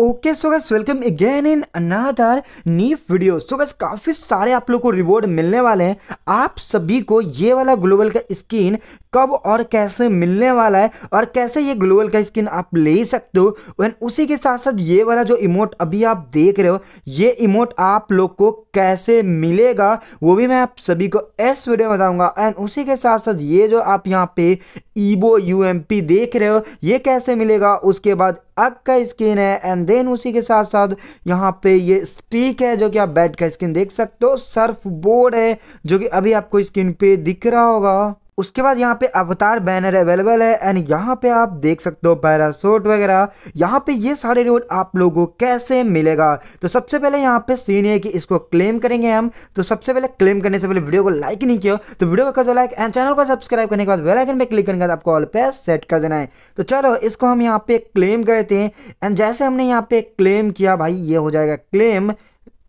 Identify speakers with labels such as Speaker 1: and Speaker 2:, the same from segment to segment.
Speaker 1: okay so welcome again in another नीफ video सो काफ़ी सारे आप लोग को रिवॉर्ड मिलने वाले हैं आप सभी को ये वाला ग्लोबल का स्किन कब और कैसे मिलने वाला है और कैसे ये ग्लोबल का स्किन आप ले सकते हो एंड उसी के साथ साथ ये वाला जो इमोट अभी आप देख रहे हो ये इमोट आप लोग को कैसे मिलेगा वो भी मैं आप सभी को एस वीडियो में बताऊंगा एंड उसी के साथ साथ ये जो आप यहाँ पे ईबो यू देख रहे हो ये कैसे मिलेगा उसके बाद अग का स्किन है एंड देन उसी के साथ साथ यहाँ पे ये स्टीक है जो कि आप बैट का स्किन देख सकते हो सर्फ बोर्ड है जो कि अभी आपको स्किन पे दिख रहा होगा उसके बाद यहाँ पे अवतार बैनर अवेलेबल है एंड यहाँ पे आप देख सकते हो पैरासूट वगैरह यहाँ पे ये सारे रोड आप लोगों को कैसे मिलेगा तो सबसे पहले यहाँ पे सीन है कि इसको क्लेम करेंगे हम तो सबसे पहले क्लेम करने से पहले वीडियो को लाइक नहीं किया तो वीडियो को कर दो लाइक एंड चैनल को सब्सक्राइब करने के बाद वेलाइकन पर क्लिक करने के बाद आपको ऑल पे सेट कर देना है तो चलो इसको हम यहाँ पे क्लेम करते हैं एंड जैसे हमने यहाँ पे क्लेम किया भाई ये हो जाएगा क्लेम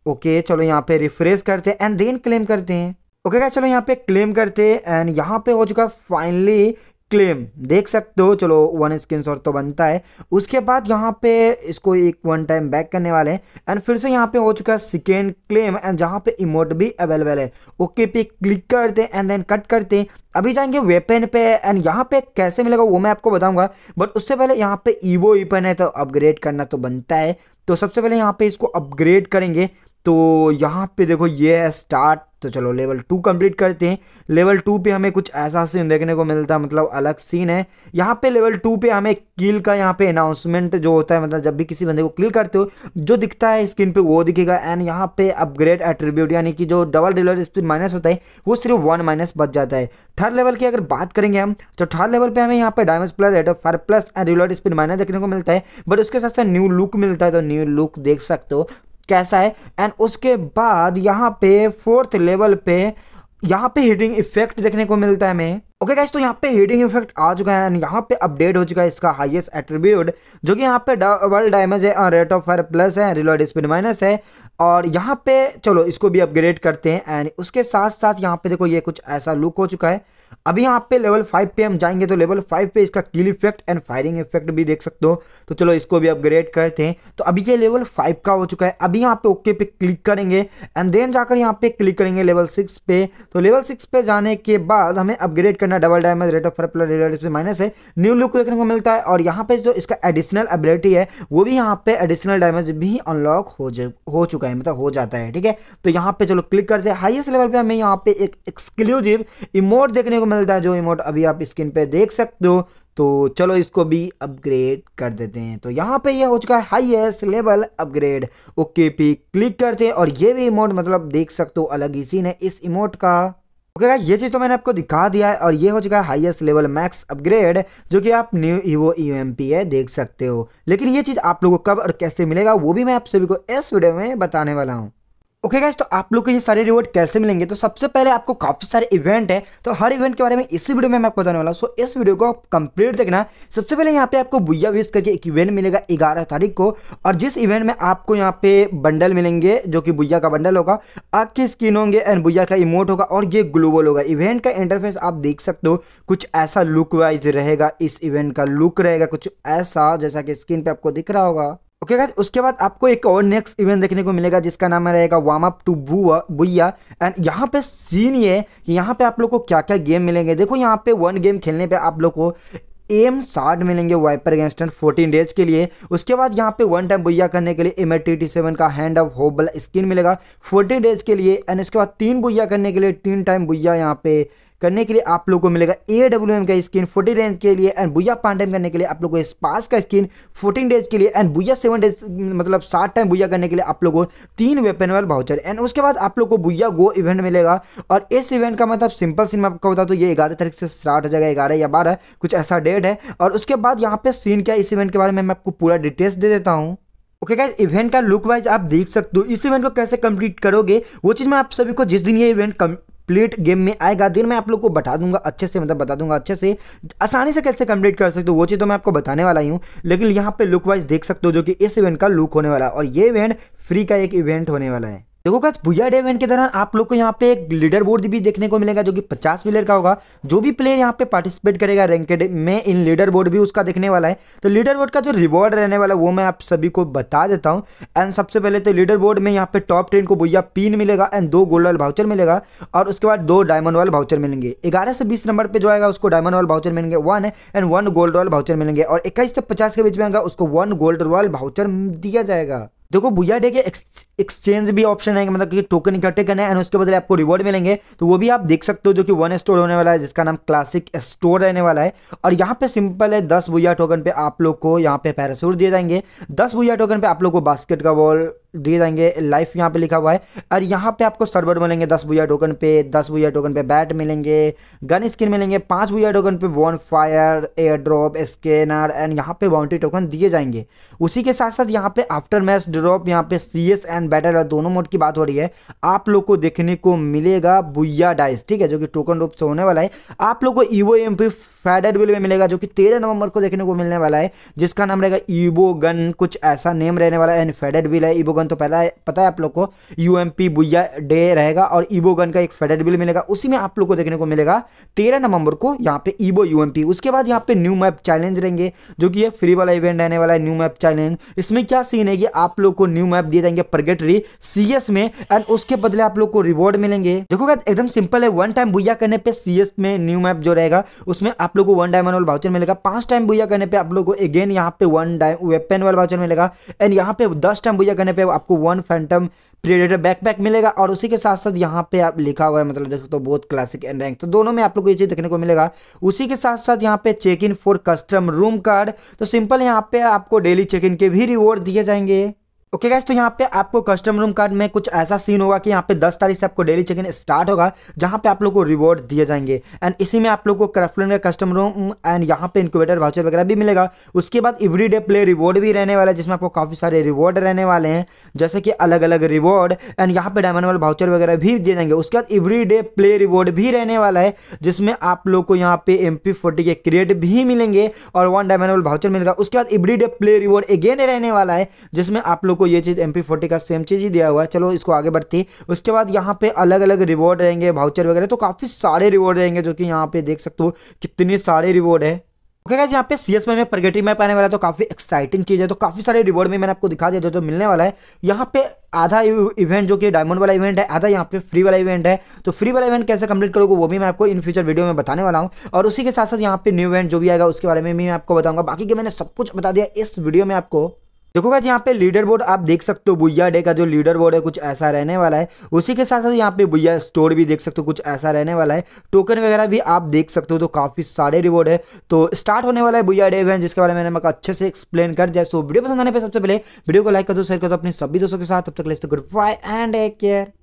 Speaker 1: ओके okay, चलो यहाँ पे रिफ्रेश करते हैं एंड देन क्लेम करते हैं ओके क्या चलो यहाँ पे क्लेम करते एंड यहाँ पे हो चुका फाइनली क्लेम देख सकते हो चलो वन स्क्रीन शॉट तो बनता है उसके बाद यहाँ पे इसको एक वन टाइम बैक करने वाले हैं एंड फिर से यहाँ पे हो चुका है सेकेंड क्लेम एंड जहाँ पे इमोट भी अवेलेबल है ओके पे क्लिक करते हैं एंड देन कट करते हैं अभी जाएंगे वेपन पे एंड यहाँ पे कैसे मिलेगा वो मैं आपको बताऊँगा बट उससे पहले यहाँ पे ईवो ईपन है तो अपग्रेड करना तो बनता है तो सबसे पहले यहाँ पे इसको अपग्रेड करेंगे तो यहाँ पे देखो ये है स्टार्ट तो चलो लेवल टू कंप्लीट करते हैं लेवल टू पे हमें कुछ ऐसा सीन देखने को मिलता है मतलब अलग सीन है यहाँ पे लेवल टू पे हमें किल का यहाँ पे अनाउंसमेंट जो होता है मतलब जब भी किसी बंदे को किल करते हो जो दिखता है स्क्रीन पे वो दिखेगा एंड यहाँ पे अपग्रेड एट्रीब्यूट यानी कि जो डबल डिलर स्पीड माइनस होता है वो सिर्फ वन माइनस बच जाता है थर्ड लेवल की अगर बात करेंगे हम तो थर्ड लेवल पर हमें यहाँ पे diamond plus red fire plus and reload speed minus देखने को मिलता है बट उसके साथ साथ न्यू लुक मिलता है तो न्यू लुक देख सकते हो कैसा है एंड उसके बाद यहाँ पे फोर्थ लेवल पे यहाँ पे हीटिंग इफेक्ट देखने को मिलता है हमें ओके गाइस तो यहाँ पे हीडिंग इफेक्ट आ चुका है एंड यहाँ पे अपडेट हो चुका है इसका हाईएस्ट एट्रीब्यूट जो कि यहाँ पे डबल डैमेज है रेट ऑफ फायर प्लस है रिलोड स्पीड माइनस है और यहाँ पे चलो इसको भी अपग्रेड करते हैं एंड उसके साथ साथ यहाँ पे देखो ये कुछ ऐसा लुक हो चुका है अभी यहाँ पे लेवल फाइव पे हम जाएंगे तो लेवल फाइव पे इसका kill effect and firing effect भी देख सकते हो तो चलो इसको भी अपग्रेड करते हैं तो अभी ये लेवल फाइव का हो चुका है अभी यहाँ पे ओके पे क्लिक करेंगे एंड देन जाकर यहाँ पे क्लिक करेंगे लेवल सिक्स पे तो लेवल सिक्स पे जाने के बाद हमें अपग्रेड करने करना double damage rate of fire plus relative minus है न्यू लुक देखने को मिलता है और यहाँ पे जो इसका एडिशनल एबिलिटी है वो भी यहाँ पे एडिशनल डैमेज भी अनलॉक हो हो चुका है मतलब हो जाता है ठीक है तो यहाँ पे चलो क्लिक करते हैं हाईएस्ट लेवल पे हमें यहाँ पे एक एक्सक्लूसिव इमोट देखने को मिलता है जो इमोट अभी आप स्क्रीन पर देख सकते हो तो चलो इसको भी अपग्रेड कर देते हैं तो यहाँ पे ये यह हो चुका है हाईएस्ट लेवल अपग्रेड ओके पे क्लिक करते हैं और ये भी इमोट मतलब देख सकते हो अलग इसी ने इस इमोट का ओके ये चीज़ तो मैंने आपको दिखा दिया है और ये हो चुका है हाईएस्ट लेवल मैक्स अपग्रेड जो कि आप new evo E M P है देख सकते हो लेकिन ये चीज़ आप लोगों को कब और कैसे मिलेगा वो भी मैं आप सभी को इस वीडियो में बताने वाला हूँ ओके okay गाइस तो आप लोग को ये सारे रिवॉर्ड कैसे मिलेंगे तो सबसे पहले आपको काफ़ी सारे इवेंट है तो हर इवेंट के बारे में इसी वीडियो में मैं आपको बताने वाला हूँ सो इस वीडियो को आप कंप्लीट देखना सबसे पहले यहाँ पे आपको बुया विश करके एक इवेंट मिलेगा ग्यारह तारीख को और जिस इवेंट में आपको यहाँ पे बंडल मिलेंगे जो कि बुया का बंडल होगा आपके स्किन होंगे एंड बुया का इमोट होगा और ये ग्लोबल होगा इवेंट का इंटरफेस आप देख सकते हो कुछ ऐसा लुक वाइज रहेगा इस इवेंट का लुक रहेगा कुछ ऐसा जैसा कि स्क्रीन पर आपको दिख रहा होगा ओके okay, उसके बाद आपको एक और नेक्स्ट इवेंट देखने को मिलेगा जिसका नाम रहेगा वार्म अप टू बुआ बुया एंड यहाँ पे सीन ये कि यहाँ पे आप लोग को क्या क्या गेम मिलेंगे देखो यहाँ पे वन गेम खेलने पे आप लोग को एम साठ मिलेंगे वाइपर अगेंस्ट फोर्टीन डेज के लिए उसके बाद यहाँ पे वन टाइम बुइया करने के लिए एम सेवन का हैंड ऑफ होप वाला स्किन मिलेगा फोर्टीन डेज के लिए एंड उसके बाद तीन बुइया करने के लिए तीन टाइम बुइया यहाँ पे करने के लिए आप लोग को मिलेगा ए डब्ल्यू एम का स्किन फोर्टी डेज के लिए एंड बुया पाँच टाइम करने के लिए आप लोगों को स्पास का स्किन फोर्टीन डेज के लिए एंड बुया सेवन डेज मतलब सात टाइम बुया करने के लिए आप लोगों को तीन वेपन वाल भाउचर एंड उसके बाद आप लोग को बुया गो इवेंट मिलेगा और इस इवेंट का मतलब सिंपल सीन मैं आपको बता दो ये ग्यारह तारीख से स्टार्ट हो जाएगा ग्यारह या बारह कुछ ऐसा डेट है और उसके बाद यहाँ पे सीन क्या इस इवेंट के बारे में मैं आपको पूरा डिटेल्स दे देता हूँ ओके गाइज इवेंट का लुक वाइज आप देख सकते हो इस इवेंट को कैसे कंप्लीट करोगे वो चीज़ मैं आप सभी को जिस दिन ये इवेंट प्लेट गेम में आएगा दिन तो मैं आप लोग को बता दूंगा अच्छे से मतलब बता दूंगा अच्छे से आसानी से कैसे कंप्लीट कर सकते हो वो चीज़ तो मैं आपको बताने वाला ही हूँ लेकिन यहाँ पे लुक वाइज देख सकते हो जो कि इस इवेंट का लुक होने वाला है और ये इवेंट फ्री का एक इवेंट होने वाला है देखो भुया डे इवेंट के दौरान आप लोग को यहाँ पे एक लीडर बोर्ड भी देखने को मिलेगा जो कि 50 प्लेयर का होगा जो भी प्लेयर यहाँ पे पार्टिसिपेट करेगा रैंकेड में इन लीडर बोर्ड भी उसका देखने वाला है तो लीडर बोर्ड का जो रिवॉर्ड रहने वाला है वो मैं आप सभी को बता देता हूँ एंड सबसे पहले तो लीडर बोर्ड में यहाँ पे टॉप टेन को भुया पिन मिलेगा एंड दो गोल्ड वाल भाउचर मिलेगा और उसके बाद दो डायमंड वाल भाउचर मिलेंगे ग्यारह से बीस नंबर पर जो आएगा उसको डायमंड वाल भाउचर मिलेंगे one and one gold royale voucher मिलेंगे और इक्कीस से पचास के बीच में आएगा उसको वन गोल्ड वाल भाउचर दिया जाएगा देखो भूया डे के एक्सचेंज भी ऑप्शन है मतलब कि टोकन इकट्ठे करने हैं उसके बदले आपको रिवॉर्ड मिलेंगे तो वो भी आप देख सकते हो जो कि वन स्टोर होने वाला है जिसका नाम क्लासिक स्टोर रहने वाला है और यहाँ पे सिंपल है दस भूया टोकन पे आप लोग को यहाँ पे पैरासूट दिए जाएंगे दस भूया टोकन पे आप लोग को बास्केट का बॉल दिए जाएंगे लाइफ यहाँ पे लिखा हुआ है और यहाँ पे आपको सर्वर मिलेंगे दस भुया टोकन पे दस भुया टोकन पे बैट मिलेंगे गन स्किन मिलेंगे पांच भुया टोकन पे one fire air drop scanner and यहाँ पे बाउंड्री टोकन दिए जाएंगे उसी के साथ साथ यहाँ पे आफ्टर मैच ड्रॉप यहाँ पे सी एस एंड बैटर दोनों मोड की बात हो रही है आप लोग को देखने को मिलेगा बुया डाइस ठीक है जो कि टोकन रूप से होने वाला है आप लोग को evo M P faded wheel में मिलेगा जो कि तेरह नवंबर को देखने को मिलने वाला है जिसका नाम रहेगा ईवो गन कुछ ऐसा नेम रहने वाला है एंड फेडेड विल है ईवो गन तो पहला पता है आप लोग को U M P booyah day रहेगा और ईबो गन का एक फेडेड बिल मिलेगा उसी में आप लोग को देखने को मिलेगा तेरह नवंबर को यहाँ पे ईबो यू एम पी उसके बाद यहाँ पे न्यू मैप चैलेंज रहेंगे जो कि ये फ्री वाला इवेंट रहने वाला है न्यू मैप चैलेंज इसमें क्या सीन है कि आप लोग को न्यू मैप दिए जाएंगे प्रगेटरी सी एस में एंड उसके बदले आप लोग को रिवॉर्ड मिलेंगे देखो एकदम सिंपल है वन टाइम बुया करने पे सी में न्यू मैप जो रहेगा उसमें आप लोग को वन डायमंड वाला वाउचर मिलेगा पांच टाइम बुया करने पे आप लोग को अगेन यहाँ पे वन डाइम वेपन वाला वाउचर मिलेगा एंड यहाँ पे दस टाइम बुया करने पे आपको वन फैंटम प्रेडेटर बैकपैक मिलेगा और उसी के साथ साथ यहाँ पे आप लिखा हुआ है मतलब देख सकते हो तो बहुत क्लासिक एंड रैंक तो दोनों में आप लोग को ये चीज़ देखने को मिलेगा उसी के साथ साथ यहाँ पे check in for custom room card तो सिंपल यहाँ पे आपको डेली चेक इन के भी रिवॉर्ड दिए जाएंगे ओके okay गैस तो यहाँ पे आपको कस्टम रूम कार्ड में कुछ ऐसा सीन होगा कि यहाँ पे 10 तारीख से आपको डेली चेक इन स्टार्ट होगा जहाँ पे आप लोग को रिवॉर्ड दिए जाएंगे एंड इसी में आप लोग को क्राफ्टलैंड का कस्टम रूम एंड यहाँ पे इंक्यूबेटर वाचर वगैरह भी मिलेगा उसके बाद एवरी डे प्ले रिवॉर्ड भी रहने वाला है जिसमें आपको काफ़ी सारे रिवॉर्ड रहने वाले हैं जैसे कि अलग अलग रिवॉर्ड एंड यहाँ पे डायमंड वाले वाउचर वगैरह भी दिए जाएंगे उसके बाद एवरी डे प्ले रिवॉर्ड भी रहने वाला है जिसमें आप लोग को यहाँ पे एम के क्रिएट भी मिलेंगे और वन डायमंड वाल वाउचर मिलेगा उसके बाद every day play reward again रहने वाला है जिसमें आप लोग को ये चीज़ एम का सेम चीज़ ही दिया हुआ है चलो इसको आगे बढ़ते हैं उसके बाद यहाँ पे अलग अलग रिवॉर्ड रहेंगे भाउचर वगैरह तो काफ़ी सारे रिवॉर्ड रहेंगे जो कि यहाँ पे देख सकते हो कितने सारे रिवॉर्ड है ओके okay यहाँ पे सी एस में प्रगटिव मैप आने वाला तो काफी एक्साइटिंग चीज है तो काफी सारे रिवॉर्ड में मैंने आपको दिखा दिया जो तो मिलने वाला है यहाँ पे आधा इवेंट जो कि डायमंड वाला इवेंट है आधा यहाँ पे फ्री वाला इवेंट है तो फ्री वाला इवेंट कैसे कंप्लीट करोगे वो भी मैं आपको इन फ्यूचर वीडियो में बताने वाला हूँ और उसी के साथ साथ यहाँ पे न्यू इवेंट जो भी आएगा उसके बारे में भी मैं आपको बताऊंगा बाकी के मैंने सब कुछ बता दिया इस वीडियो में आपको देखो गाइज यहाँ पे लीडर बोर्ड आप देख सकते हो बुइया डे का जो लीडर बोर्ड है कुछ ऐसा रहने वाला है उसी के साथ साथ यहाँ पे बुइया स्टोर भी देख सकते हो कुछ ऐसा रहने वाला है टोकन वगैरह भी आप देख सकते हो तो काफ़ी सारे रिवॉर्ड है तो स्टार्ट होने वाला है बुइया डे इवेंट जिसके बारे में मैंने अच्छे से एक्सप्लेन कर दिया सो वीडियो पसंद आने पर सबसे पहले वीडियो को लाइक कर दो शेयर कर दो अपने सभी दोस्तों के साथ तब तक लेते goodbye and take care